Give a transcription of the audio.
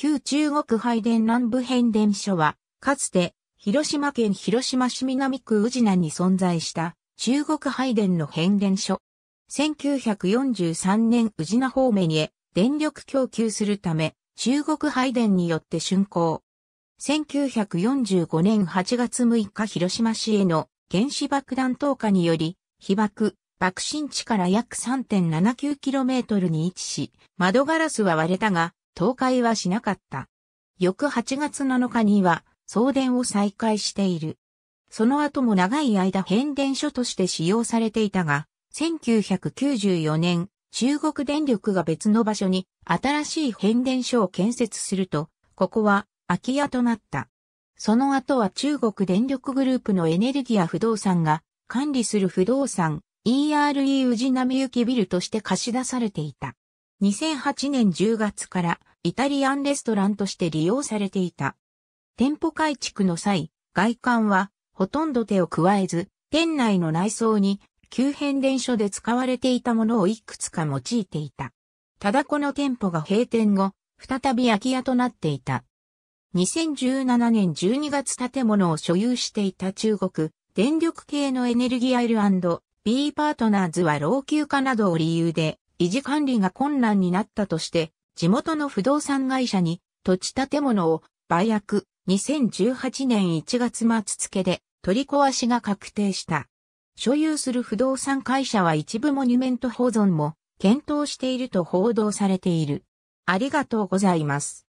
旧中国拝殿南部変電所は、かつて、広島県広島市南区宇品に存在した、中国拝殿の変電所。1943年宇品方面へ電力供給するため、中国拝殿によって竣工。1945年8月6日広島市への原子爆弾投下により、被爆、爆心地から約 3.79km に位置し、窓ガラスは割れたが、倒壊はしなかった。翌8月7日には送電を再開している。その後も長い間変電所として使用されていたが、1994年、中国電力が別の場所に新しい変電所を建設すると、ここは空き家となった。その後は中国電力グループのエネルギア不動産が管理する不動産 ERE 宇治並行ビルとして貸し出されていた。2008年10月からイタリアンレストランとして利用されていた。店舗改築の際、外観はほとんど手を加えず、店内の内装に急変電所で使われていたものをいくつか用いていた。ただこの店舗が閉店後、再び空き家となっていた。2017年12月建物を所有していた中国、電力系のエネルギーアイル &B パートナーズは老朽化などを理由で維持管理が困難になったとして地元の不動産会社に土地建物を売約2018年1月末付で取り壊しが確定した。所有する不動産会社は一部モニュメント保存も検討していると報道されている。ありがとうございます。